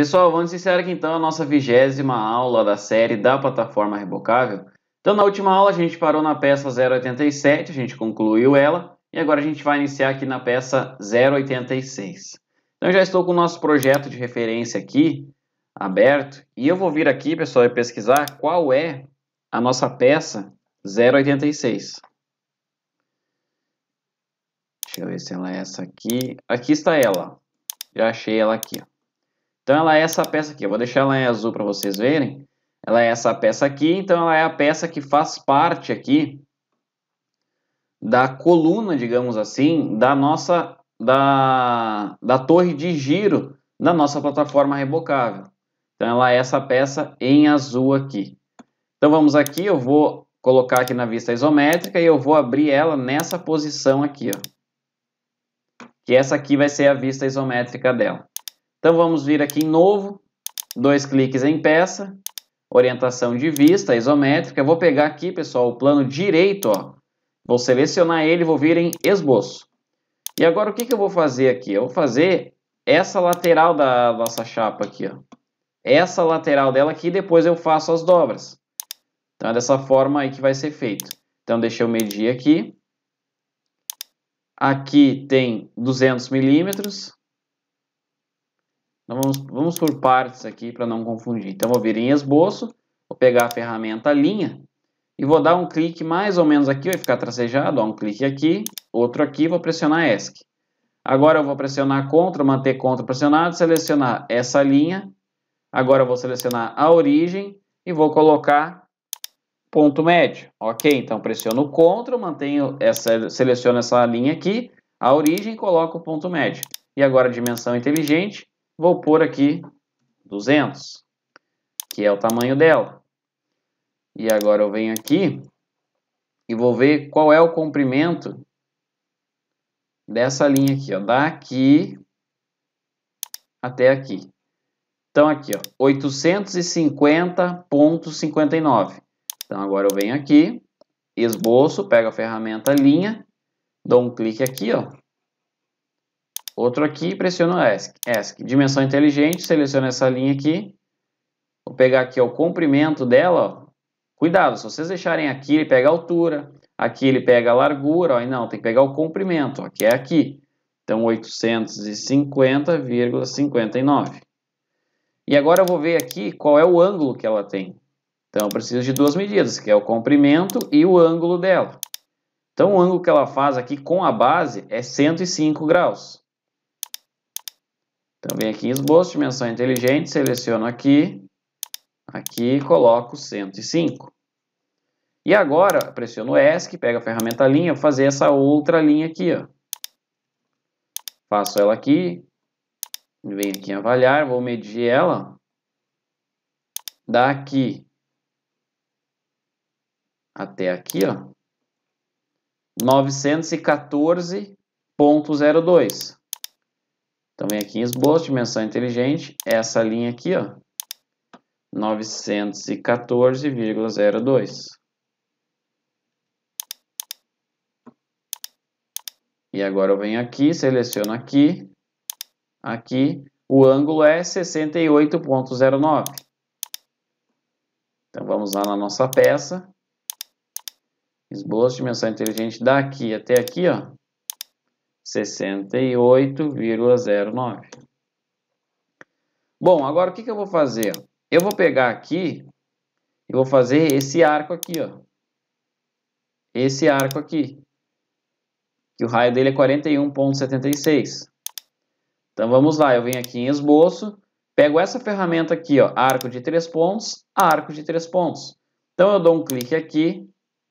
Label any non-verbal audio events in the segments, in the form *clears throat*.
Pessoal, vamos iniciar aqui então a nossa vigésima aula da série da plataforma rebocável. Então, na última aula a gente parou na peça 087, a gente concluiu ela, e agora a gente vai iniciar aqui na peça 086. Então, eu já estou com o nosso projeto de referência aqui aberto, e eu vou vir aqui, pessoal, e pesquisar qual é a nossa peça 086. Deixa eu ver se ela é essa aqui. Aqui está ela. Já achei ela aqui. Ó. Então ela é essa peça aqui, eu vou deixar ela em azul para vocês verem. Ela é essa peça aqui, então ela é a peça que faz parte aqui da coluna, digamos assim, da nossa da, da torre de giro da nossa plataforma rebocável. Então ela é essa peça em azul aqui. Então vamos aqui, eu vou colocar aqui na vista isométrica e eu vou abrir ela nessa posição aqui, ó. Que essa aqui vai ser a vista isométrica dela. Então vamos vir aqui em novo, dois cliques em peça, orientação de vista isométrica. Eu vou pegar aqui, pessoal, o plano direito, ó. Vou selecionar ele, vou vir em esboço. E agora o que, que eu vou fazer aqui? Eu vou fazer essa lateral da nossa chapa aqui, ó. Essa lateral dela aqui, depois eu faço as dobras. Então é dessa forma aí que vai ser feito. Então deixa eu medir aqui. Aqui tem 200 milímetros. Então, vamos, vamos por partes aqui para não confundir. Então, vou vir em esboço, vou pegar a ferramenta linha e vou dar um clique mais ou menos aqui, vai ficar tracejado, ó, um clique aqui, outro aqui, vou pressionar ESC. Agora eu vou pressionar CTRL, manter CTRL pressionado, selecionar essa linha. Agora eu vou selecionar a origem e vou colocar ponto médio. Ok, então pressiono CTRL, mantenho essa, seleciono essa linha aqui, a origem, coloco o ponto médio. E agora dimensão inteligente, vou pôr aqui 200, que é o tamanho dela. E agora eu venho aqui e vou ver qual é o comprimento dessa linha aqui, ó, daqui até aqui. Então aqui, ó, 850.59. Então agora eu venho aqui, esboço, pego a ferramenta linha, dou um clique aqui, ó, Outro aqui, pressiono ESC. ESC. Dimensão inteligente, seleciono essa linha aqui. Vou pegar aqui ó, o comprimento dela. Ó. Cuidado, se vocês deixarem aqui, ele pega a altura. Aqui ele pega a largura. Ó, e não, tem que pegar o comprimento, ó, que é aqui. Então, 850,59. E agora eu vou ver aqui qual é o ângulo que ela tem. Então, eu preciso de duas medidas, que é o comprimento e o ângulo dela. Então, o ângulo que ela faz aqui com a base é 105 graus. Então, vem aqui em esboço, dimensão inteligente, seleciono aqui, aqui coloco 105. E agora, pressiono ESC, pega a ferramenta linha, vou fazer essa outra linha aqui, ó. Faço ela aqui, venho aqui em avaliar, vou medir ela. Daqui até aqui, ó. 914.02. Então, vem aqui em esboço, dimensão inteligente, essa linha aqui, ó, 914,02. E agora eu venho aqui, seleciono aqui, aqui, o ângulo é 68.09. Então vamos lá na nossa peça. Esboço, dimensão inteligente daqui até aqui, ó. 68,09. Bom, agora o que, que eu vou fazer? Eu vou pegar aqui e vou fazer esse arco aqui, ó. Esse arco aqui. Que o raio dele é 41,76. Então vamos lá, eu venho aqui em esboço, pego essa ferramenta aqui, ó, arco de três pontos, arco de três pontos. Então eu dou um clique aqui,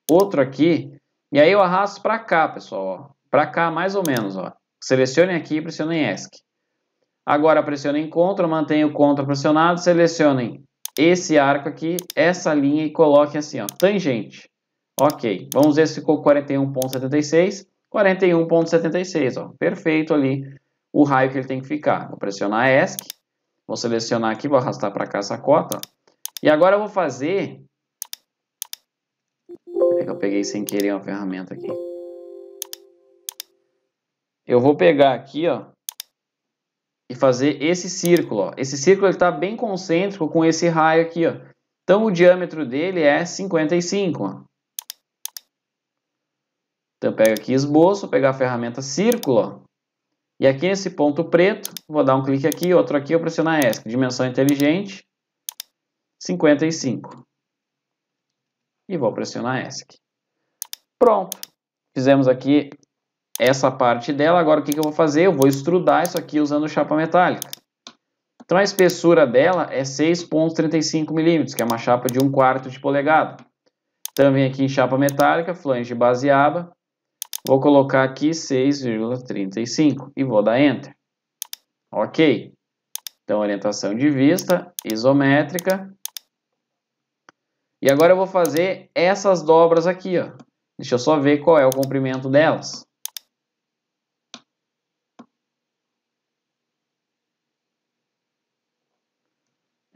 outro aqui, e aí eu arrasto para cá, pessoal, ó para cá, mais ou menos. Ó. Selecionem aqui e pressionem ESC. Agora pressionem CTRL, mantenham o CTRL pressionado, selecionem esse arco aqui, essa linha e coloquem assim, ó, tangente. Ok, vamos ver se ficou 41.76. 41.76, ó, perfeito ali o raio que ele tem que ficar. Vou pressionar ESC, vou selecionar aqui, vou arrastar para cá essa cota. Ó. E agora eu vou fazer... Eu peguei sem querer uma ferramenta aqui eu vou pegar aqui, ó, e fazer esse círculo, ó. Esse círculo está bem concêntrico com esse raio aqui, ó. Então, o diâmetro dele é 55, ó. Então, pega aqui esboço, pegar a ferramenta círculo, ó. E aqui nesse ponto preto, vou dar um clique aqui, outro aqui, eu pressiono a ESC, dimensão inteligente, 55. E vou pressionar ESC. Pronto. Fizemos aqui essa parte dela. Agora o que, que eu vou fazer? Eu vou extrudar isso aqui usando chapa metálica. Então a espessura dela é 6.35 milímetros, que é uma chapa de 1 quarto de polegada. Também então, aqui em chapa metálica, flange baseada. Vou colocar aqui 6,35 e vou dar Enter. Ok. Então orientação de vista, isométrica. E agora eu vou fazer essas dobras aqui, ó. Deixa eu só ver qual é o comprimento delas.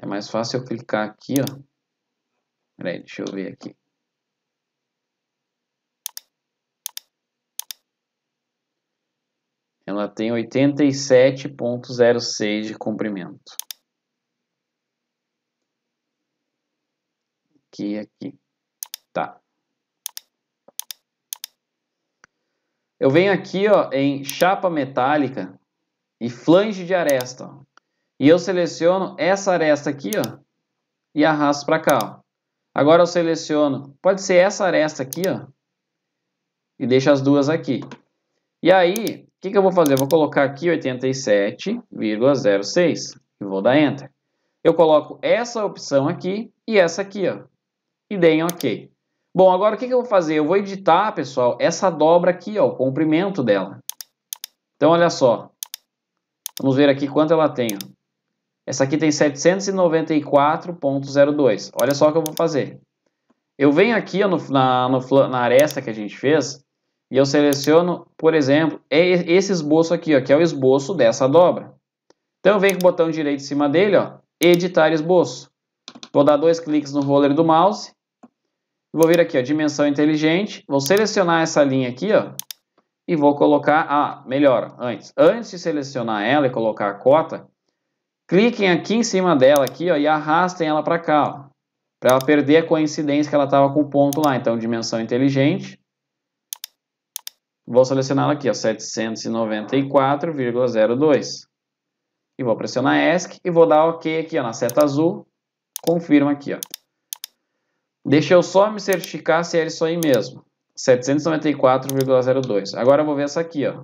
É mais fácil eu clicar aqui, ó. Peraí, deixa eu ver aqui. Ela tem 87.06 de comprimento. Aqui, aqui. Tá. Eu venho aqui ó, em chapa metálica e flange de aresta. Ó. E eu seleciono essa aresta aqui, ó, e arrasto para cá, ó. Agora eu seleciono, pode ser essa aresta aqui, ó, e deixo as duas aqui. E aí, o que, que eu vou fazer? Eu vou colocar aqui 87,06 e vou dar Enter. Eu coloco essa opção aqui e essa aqui, ó, e dei em OK. Bom, agora o que, que eu vou fazer? Eu vou editar, pessoal, essa dobra aqui, ó, o comprimento dela. Então, olha só. Vamos ver aqui quanto ela tem. Ó. Essa aqui tem 794.02. Olha só o que eu vou fazer. Eu venho aqui no, na, no, na aresta que a gente fez e eu seleciono, por exemplo, é esse esboço aqui, ó, que é o esboço dessa dobra. Então eu venho com o botão direito em cima dele, ó, editar esboço. Vou dar dois cliques no roller do mouse. Vou vir aqui, ó, dimensão inteligente. Vou selecionar essa linha aqui, ó. E vou colocar, ah, melhor, antes. Antes de selecionar ela e colocar a cota, cliquem aqui em cima dela aqui, ó, e arrastem ela para cá, para ela perder a coincidência que ela estava com o ponto lá. Então, dimensão inteligente. Vou selecionar ela aqui, ó, 794,02. E vou pressionar ESC e vou dar OK aqui, ó, na seta azul. Confirma aqui, ó. Deixa eu só me certificar se é isso aí mesmo. 794,02. Agora eu vou ver essa aqui, ó.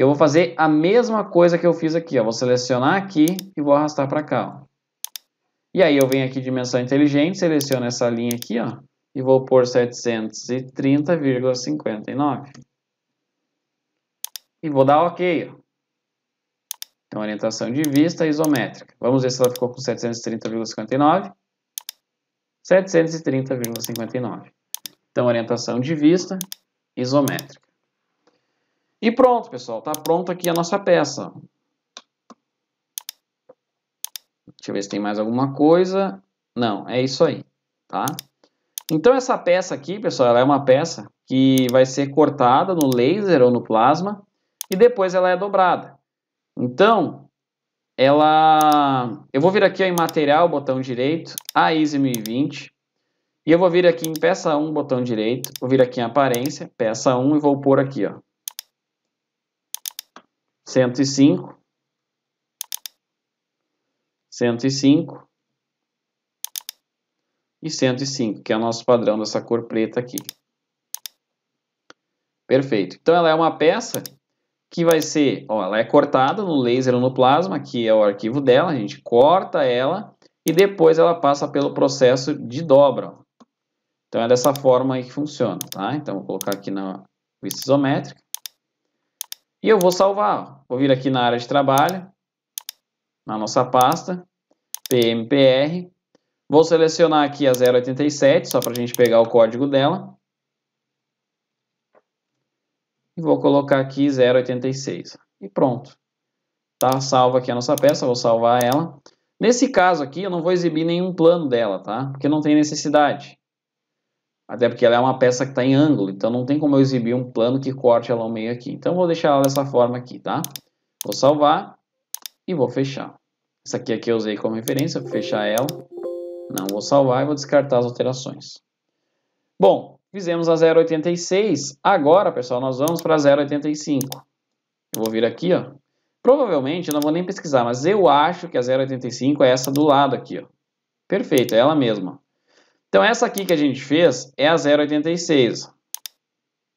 Eu vou fazer a mesma coisa que eu fiz aqui, ó. Vou selecionar aqui e vou arrastar para cá, ó. E aí eu venho aqui dimensão inteligente, seleciono essa linha aqui, ó, e vou pôr 730,59. E vou dar OK, ó. Então, orientação de vista isométrica. Vamos ver se ela ficou com 730,59. 730,59. Então, orientação de vista isométrica. E pronto, pessoal, está pronta aqui a nossa peça. Deixa eu ver se tem mais alguma coisa. Não, é isso aí, tá? Então essa peça aqui, pessoal, ela é uma peça que vai ser cortada no laser ou no plasma e depois ela é dobrada. Então, ela... Eu vou vir aqui em material, botão direito, AISO 1020. E eu vou vir aqui em peça 1, botão direito, vou vir aqui em aparência, peça 1 e vou pôr aqui, ó, 105, 105 e 105, que é o nosso padrão dessa cor preta aqui. Perfeito. Então ela é uma peça que vai ser, ó, ela é cortada no laser ou no plasma, que é o arquivo dela, a gente corta ela e depois ela passa pelo processo de dobra. Então é dessa forma aí que funciona, tá? Então vou colocar aqui na vista isométrica. E eu vou salvar. Vou vir aqui na área de trabalho, na nossa pasta, PMPR. Vou selecionar aqui a 087, só para a gente pegar o código dela. E vou colocar aqui 086. E pronto. Tá salva aqui a nossa peça, vou salvar ela. Nesse caso aqui, eu não vou exibir nenhum plano dela, tá? Porque não tem necessidade. Até porque ela é uma peça que está em ângulo, então não tem como eu exibir um plano que corte ela ao meio aqui. Então vou deixar ela dessa forma aqui, tá? Vou salvar e vou fechar. Essa aqui, é aqui eu usei como referência, vou fechar ela. Não vou salvar e vou descartar as alterações. Bom, fizemos a 0,86. Agora, pessoal, nós vamos para 0,85. Eu vou vir aqui, ó. Provavelmente, eu não vou nem pesquisar, mas eu acho que a 0,85 é essa do lado aqui, ó. Perfeito, é ela mesma. Então, essa aqui que a gente fez é a 0,86.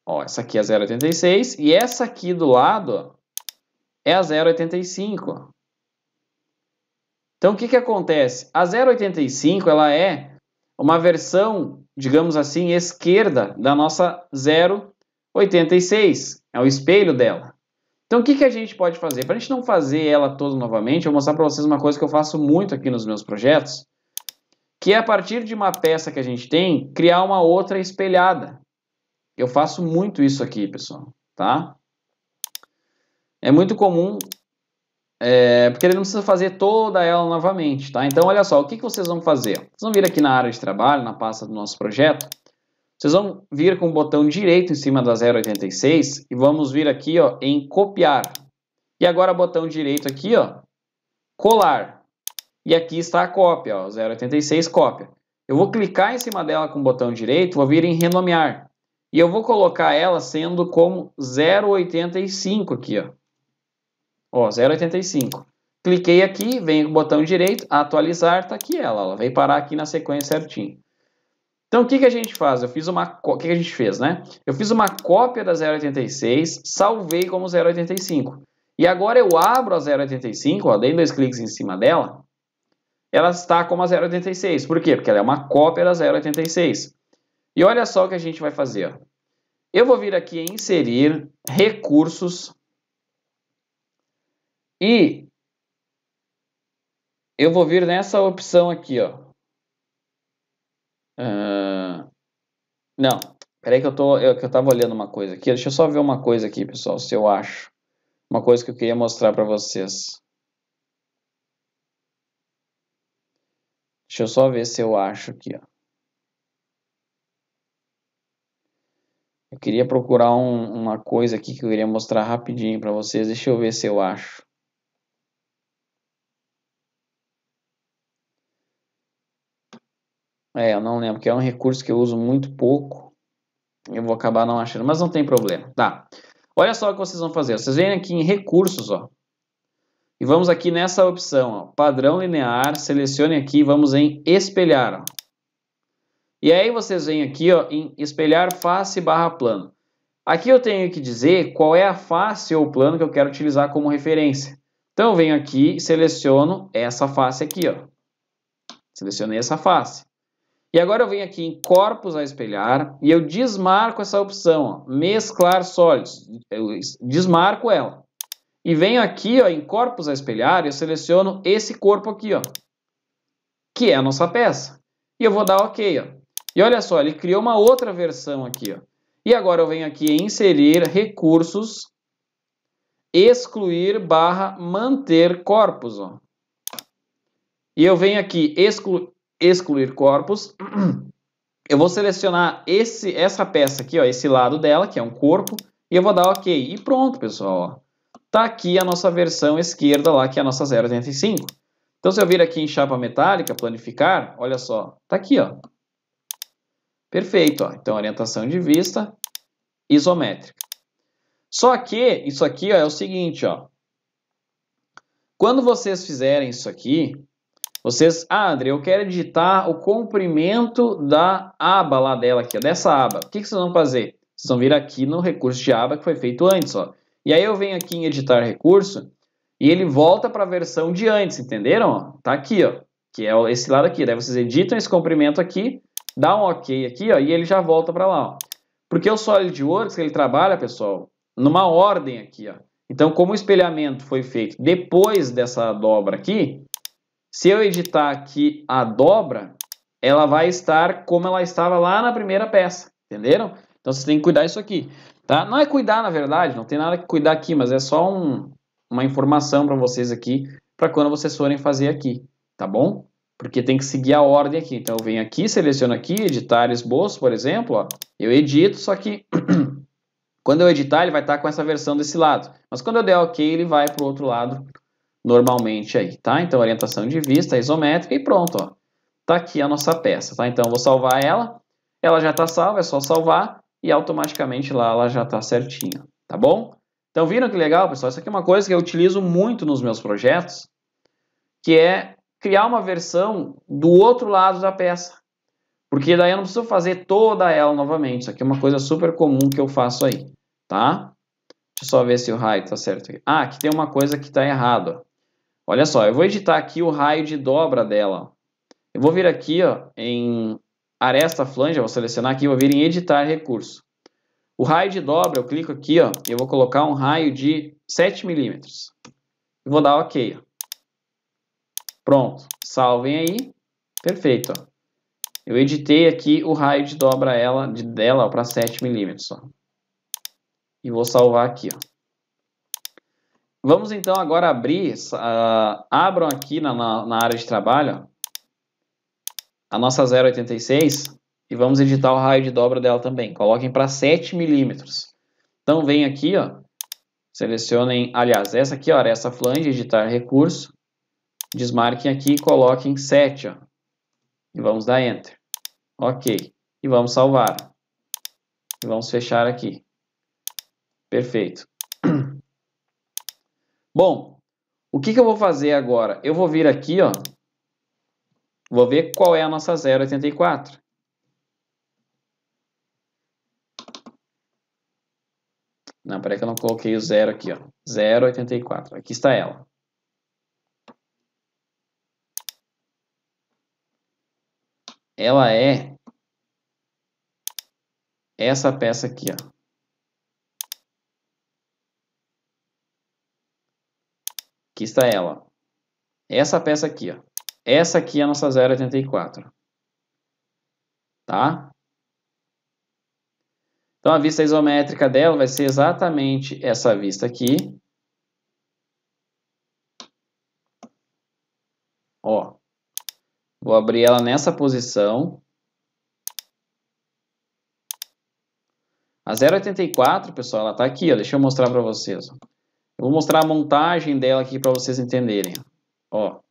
Ó, essa aqui é a 0,86 e essa aqui do lado é a 0,85. Então, o que, que acontece? A 0,85 ela é uma versão, digamos assim, esquerda da nossa 0,86. É o espelho dela. Então, o que, que a gente pode fazer? Para a gente não fazer ela toda novamente, eu vou mostrar para vocês uma coisa que eu faço muito aqui nos meus projetos, que é a partir de uma peça que a gente tem, criar uma outra espelhada. Eu faço muito isso aqui, pessoal, tá? É muito comum, é, porque ele não precisa fazer toda ela novamente, tá? Então, olha só, o que, que vocês vão fazer? Vocês vão vir aqui na área de trabalho, na pasta do nosso projeto, vocês vão vir com o botão direito em cima da 086 e vamos vir aqui ó, em copiar. E agora botão direito aqui, ó, colar e aqui está a cópia, ó, 086 cópia. Eu vou clicar em cima dela com o botão direito, vou vir em renomear. E eu vou colocar ela sendo como 085 aqui, ó. Ó, 085. Cliquei aqui, venho com o botão direito, atualizar, tá aqui ela, ela veio parar aqui na sequência certinho. Então, o que, que a gente faz? Eu fiz uma... O que, que a gente fez, né? Eu fiz uma cópia da 086, salvei como 085. E agora eu abro a 085, ó, dei dois cliques em cima dela, ela está como a 0,86. Por quê? Porque ela é uma cópia da 0,86. E olha só o que a gente vai fazer. Eu vou vir aqui em inserir recursos e eu vou vir nessa opção aqui, ó. Uh, não, peraí que eu, tô, eu, que eu tava olhando uma coisa aqui. Deixa eu só ver uma coisa aqui, pessoal, se eu acho. Uma coisa que eu queria mostrar para vocês. Deixa eu só ver se eu acho aqui, ó. Eu queria procurar um, uma coisa aqui que eu queria mostrar rapidinho para vocês. Deixa eu ver se eu acho. É, eu não lembro, porque é um recurso que eu uso muito pouco. Eu vou acabar não achando, mas não tem problema, tá? Olha só o que vocês vão fazer. Vocês vêm aqui em recursos, ó. E vamos aqui nessa opção, ó, padrão linear, selecione aqui, vamos em espelhar. Ó. E aí vocês vêm aqui ó, em espelhar face barra plano. Aqui eu tenho que dizer qual é a face ou plano que eu quero utilizar como referência. Então eu venho aqui e seleciono essa face aqui. Ó. Selecionei essa face. E agora eu venho aqui em corpos a espelhar e eu desmarco essa opção, ó, mesclar sólidos. Eu desmarco ela. E venho aqui ó, em corpos a espelhar e eu seleciono esse corpo aqui, ó, que é a nossa peça. E eu vou dar OK. Ó. E olha só, ele criou uma outra versão aqui. Ó. E agora eu venho aqui em inserir recursos, excluir barra manter corpos. Ó. E eu venho aqui exclu excluir corpos. Eu vou selecionar esse, essa peça aqui, ó, esse lado dela, que é um corpo, e eu vou dar OK. E pronto, pessoal. Ó está aqui a nossa versão esquerda lá, que é a nossa 085. Então, se eu vir aqui em chapa metálica, planificar, olha só, está aqui, ó. Perfeito, ó. Então, orientação de vista isométrica. Só que isso aqui ó, é o seguinte, ó. Quando vocês fizerem isso aqui, vocês, ah, André, eu quero digitar o comprimento da aba lá dela aqui, ó, dessa aba. O que, que vocês vão fazer? Vocês vão vir aqui no recurso de aba que foi feito antes, ó. E aí eu venho aqui em editar recurso e ele volta para a versão de antes, entenderam? Tá aqui, ó, que é esse lado aqui. Daí vocês editam esse comprimento aqui, dá um OK aqui, ó, e ele já volta para lá, ó. Porque o SolidWorks, ele trabalha, pessoal, numa ordem aqui, ó. Então, como o espelhamento foi feito depois dessa dobra aqui, se eu editar aqui a dobra, ela vai estar como ela estava lá na primeira peça, entenderam? Então, vocês têm que cuidar disso aqui. Tá? Não é cuidar, na verdade, não tem nada que cuidar aqui, mas é só um, uma informação para vocês aqui, para quando vocês forem fazer aqui, tá bom? Porque tem que seguir a ordem aqui. Então eu venho aqui, seleciono aqui, editar esboço, por exemplo, ó, eu edito, só que *clears throat* quando eu editar ele vai estar tá com essa versão desse lado. Mas quando eu der OK, ele vai para o outro lado normalmente aí, tá? Então orientação de vista, isométrica e pronto, ó. Tá aqui a nossa peça, tá? Então eu vou salvar ela. Ela já está salva, é só salvar e automaticamente lá ela já está certinha, tá bom? Então viram que legal, pessoal? Isso aqui é uma coisa que eu utilizo muito nos meus projetos, que é criar uma versão do outro lado da peça. Porque daí eu não preciso fazer toda ela novamente. Isso aqui é uma coisa super comum que eu faço aí, tá? Deixa eu só ver se o raio tá certo aqui. Ah, aqui tem uma coisa que tá errada. Olha só, eu vou editar aqui o raio de dobra dela. Eu vou vir aqui ó, em aresta flange, eu vou selecionar aqui, vou vir em editar recurso. O raio de dobra, eu clico aqui, ó, eu vou colocar um raio de 7 milímetros. Vou dar OK. Ó. Pronto, salvem aí. Perfeito. Ó. Eu editei aqui o raio de dobra ela, de, dela para 7 milímetros. E vou salvar aqui. Ó. Vamos então agora abrir, uh, abram aqui na, na, na área de trabalho, a nossa 0,86 e vamos editar o raio de dobra dela também. Coloquem para 7 milímetros. Então vem aqui, ó, selecionem, aliás, essa aqui, ó, essa flange, editar recurso, desmarquem aqui e coloquem 7, ó, e vamos dar Enter. Ok, e vamos salvar. E vamos fechar aqui. Perfeito. *clears throat* Bom, o que, que eu vou fazer agora? Eu vou vir aqui, ó, Vou ver qual é a nossa 084. Não, peraí que eu não coloquei o zero aqui, ó. 084. Aqui está ela. Ela é essa peça aqui, ó. Aqui está ela. Essa peça aqui, ó. Essa aqui é a nossa 0,84. Tá? Então, a vista isométrica dela vai ser exatamente essa vista aqui. Ó. Vou abrir ela nessa posição. A 0,84, pessoal, ela está aqui. Ó. Deixa eu mostrar para vocês. Eu vou mostrar a montagem dela aqui para vocês entenderem. Ó.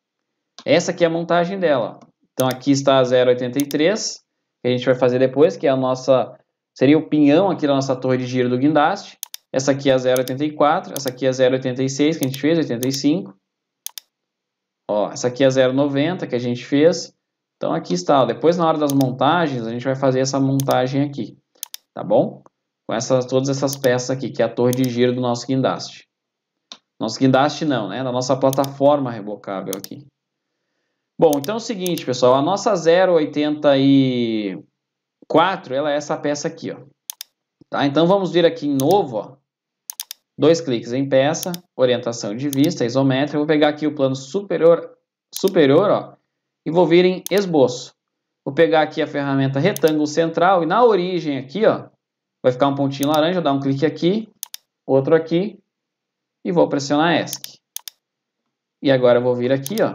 Essa aqui é a montagem dela. Então aqui está a 0,83, que a gente vai fazer depois, que é a nossa seria o pinhão aqui da nossa torre de giro do guindaste. Essa aqui é a 0,84, essa aqui é a 0,86 que a gente fez, 85. Ó, essa aqui é a 0,90 que a gente fez. Então aqui está, ó. depois na hora das montagens, a gente vai fazer essa montagem aqui, tá bom? Com essas, todas essas peças aqui, que é a torre de giro do nosso guindaste. Nosso guindaste não, né? Da nossa plataforma rebocável aqui. Bom, então é o seguinte, pessoal, a nossa 084, ela é essa peça aqui, ó. Tá? Então vamos vir aqui em novo, ó. Dois cliques em peça, orientação de vista, isométrica. Vou pegar aqui o plano superior, superior, ó, e vou vir em esboço. Vou pegar aqui a ferramenta retângulo central e na origem aqui, ó, vai ficar um pontinho laranja, dar um clique aqui, outro aqui e vou pressionar ESC. E agora eu vou vir aqui, ó,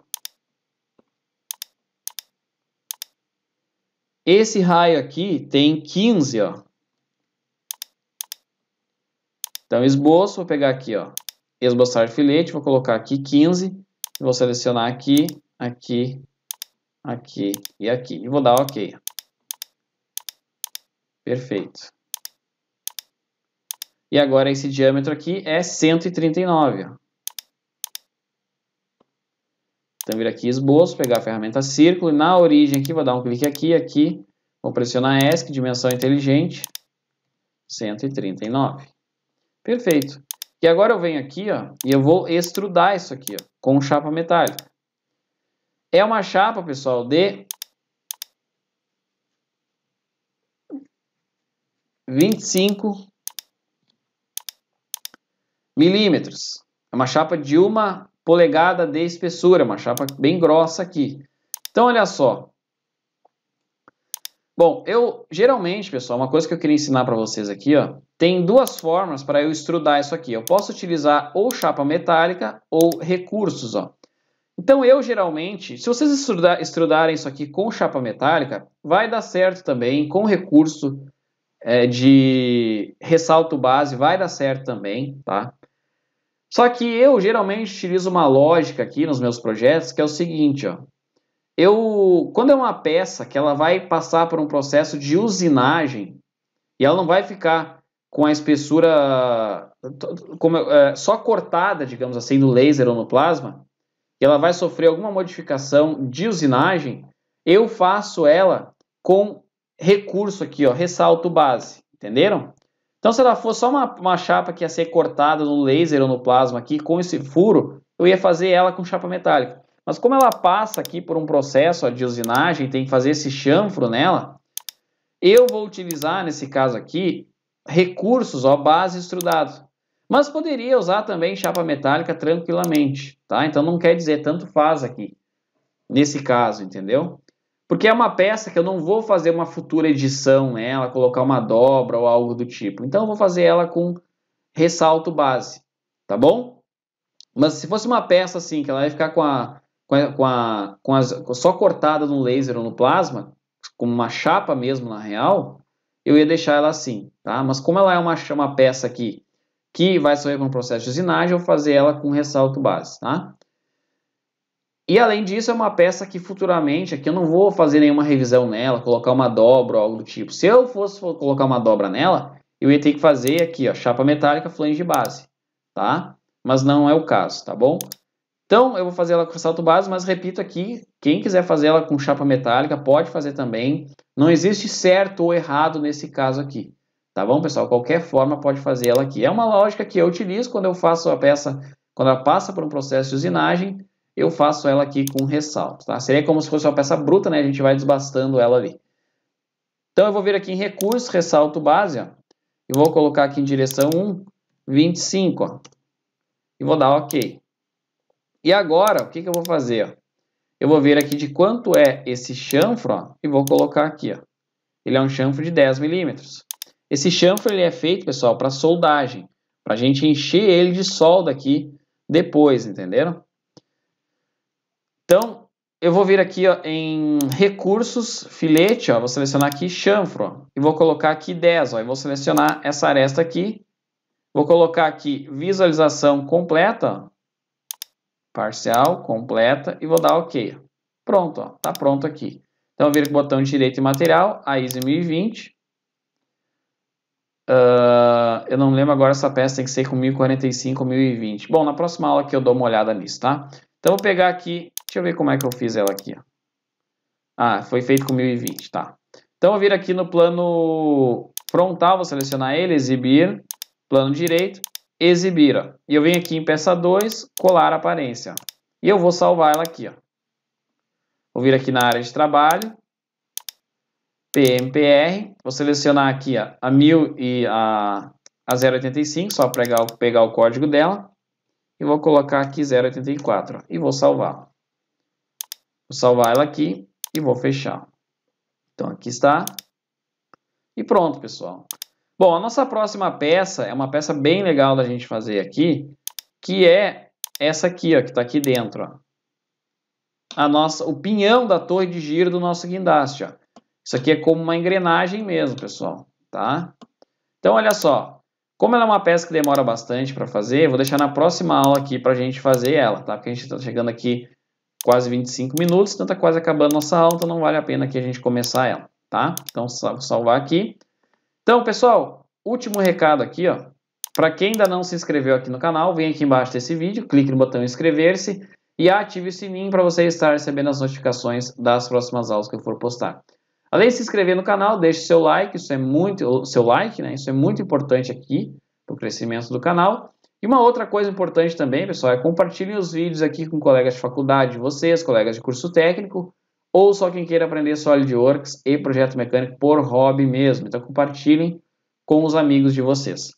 Esse raio aqui tem 15, ó. Então, esboço, vou pegar aqui, ó, esboçar filete, vou colocar aqui 15, vou selecionar aqui, aqui, aqui e aqui. E vou dar OK. Perfeito. E agora esse diâmetro aqui é 139, ó. Então, vir aqui esboço, pegar a ferramenta círculo e na origem aqui, vou dar um clique aqui, aqui, vou pressionar ESC, dimensão inteligente, 139. Perfeito. E agora eu venho aqui, ó, e eu vou extrudar isso aqui, ó, com chapa metálica. É uma chapa, pessoal, de 25 milímetros. É uma chapa de uma polegada de espessura, uma chapa bem grossa aqui. Então, olha só. Bom, eu geralmente, pessoal, uma coisa que eu queria ensinar para vocês aqui, ó, tem duas formas para eu extrudar isso aqui. Eu posso utilizar ou chapa metálica ou recursos, ó. Então, eu geralmente, se vocês extrudarem isso aqui com chapa metálica, vai dar certo também, com recurso é, de ressalto base, vai dar certo também, tá? Só que eu geralmente utilizo uma lógica aqui nos meus projetos que é o seguinte, ó. Eu, quando é uma peça que ela vai passar por um processo de usinagem e ela não vai ficar com a espessura como, é, só cortada, digamos assim, no laser ou no plasma, e ela vai sofrer alguma modificação de usinagem, eu faço ela com recurso aqui, ó, ressalto base, entenderam? Então, se ela fosse só uma, uma chapa que ia ser cortada no laser ou no plasma aqui, com esse furo, eu ia fazer ela com chapa metálica. Mas como ela passa aqui por um processo ó, de usinagem, tem que fazer esse chanfro nela, eu vou utilizar, nesse caso aqui, recursos, ó, base estrudado. Mas poderia usar também chapa metálica tranquilamente, tá? Então não quer dizer tanto faz aqui, nesse caso, entendeu? Porque é uma peça que eu não vou fazer uma futura edição nela, né? colocar uma dobra ou algo do tipo. Então eu vou fazer ela com ressalto base, tá bom? Mas se fosse uma peça assim, que ela ia ficar com a, com a, com, a, com as, só cortada no laser ou no plasma, como uma chapa mesmo na real, eu ia deixar ela assim, tá? Mas como ela é uma, uma peça aqui que vai sair para um processo de usinagem, eu vou fazer ela com ressalto base, tá? E além disso, é uma peça que futuramente aqui eu não vou fazer nenhuma revisão nela, colocar uma dobra ou algo do tipo. Se eu fosse colocar uma dobra nela, eu ia ter que fazer aqui, ó, chapa metálica, flange base, tá? Mas não é o caso, tá bom? Então, eu vou fazer ela com salto base, mas repito aqui, quem quiser fazer ela com chapa metálica, pode fazer também. Não existe certo ou errado nesse caso aqui, tá bom, pessoal? Qualquer forma pode fazer ela aqui. É uma lógica que eu utilizo quando eu faço a peça, quando ela passa por um processo de usinagem, eu faço ela aqui com ressalto, tá? Seria como se fosse uma peça bruta, né? A gente vai desbastando ela ali. Então eu vou vir aqui em recurso ressalto base, ó, e vou colocar aqui em direção 1, 25, ó, e vou dar OK. E agora, o que, que eu vou fazer? Ó? Eu vou vir aqui de quanto é esse chanfro, ó, e vou colocar aqui, ó. Ele é um chanfro de 10 milímetros. Esse chanfro ele é feito, pessoal, para soldagem, para a gente encher ele de solda aqui depois, entenderam? Então, eu vou vir aqui ó, em recursos, filete, ó, vou selecionar aqui chanfro, ó, e vou colocar aqui 10, ó, e vou selecionar essa aresta aqui, vou colocar aqui visualização completa, parcial, completa, e vou dar OK. Pronto, ó, tá pronto aqui. Então, eu vir com o botão direito e material, a ISO 1020, Uh, ah, eu não lembro agora se essa peça tem que ser com 1045 ou 1020. Bom, na próxima aula que eu dou uma olhada nisso, tá? Então, vou pegar aqui Deixa eu ver como é que eu fiz ela aqui. Ó. Ah, foi feito com 1020, tá. Então eu vir aqui no plano frontal, vou selecionar ele, exibir, plano direito, exibir. Ó. E eu venho aqui em peça 2, colar aparência. Ó. E eu vou salvar ela aqui. Ó. Vou vir aqui na área de trabalho, PMPR, vou selecionar aqui ó, a 1000 e a, a 085, só pegar, pegar o código dela, e vou colocar aqui 084 ó, e vou salvar. Vou salvar ela aqui e vou fechar. Então aqui está. E pronto, pessoal. Bom, a nossa próxima peça é uma peça bem legal da gente fazer aqui, que é essa aqui, ó, que está aqui dentro. Ó. A nossa, o pinhão da torre de giro do nosso guindaste. Ó. Isso aqui é como uma engrenagem mesmo, pessoal. Tá? Então, olha só. Como ela é uma peça que demora bastante para fazer, vou deixar na próxima aula aqui para a gente fazer ela, tá? Porque a gente está chegando aqui quase 25 minutos, então está quase acabando nossa aula, então não vale a pena que a gente começar ela, tá? Então, vou salvar aqui. Então, pessoal, último recado aqui, ó. Para quem ainda não se inscreveu aqui no canal, vem aqui embaixo desse vídeo, clique no botão inscrever-se e ative o sininho para você estar recebendo as notificações das próximas aulas que eu for postar. Além de se inscrever no canal, deixe seu like, isso é muito, seu like, né? Isso é muito importante aqui para o crescimento do canal. E uma outra coisa importante também, pessoal, é compartilhem os vídeos aqui com colegas de faculdade de vocês, colegas de curso técnico, ou só quem queira aprender SolidWorks e projeto mecânico por hobby mesmo. Então compartilhem com os amigos de vocês.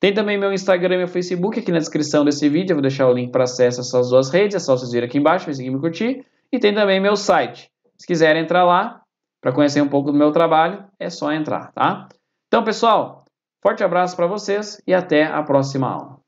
Tem também meu Instagram e meu Facebook aqui na descrição desse vídeo. Eu vou deixar o link para acesso a essas duas redes. É só vocês virem aqui embaixo, me seguir me curtir. E tem também meu site. Se quiserem entrar lá para conhecer um pouco do meu trabalho, é só entrar, tá? Então, pessoal, forte abraço para vocês e até a próxima aula.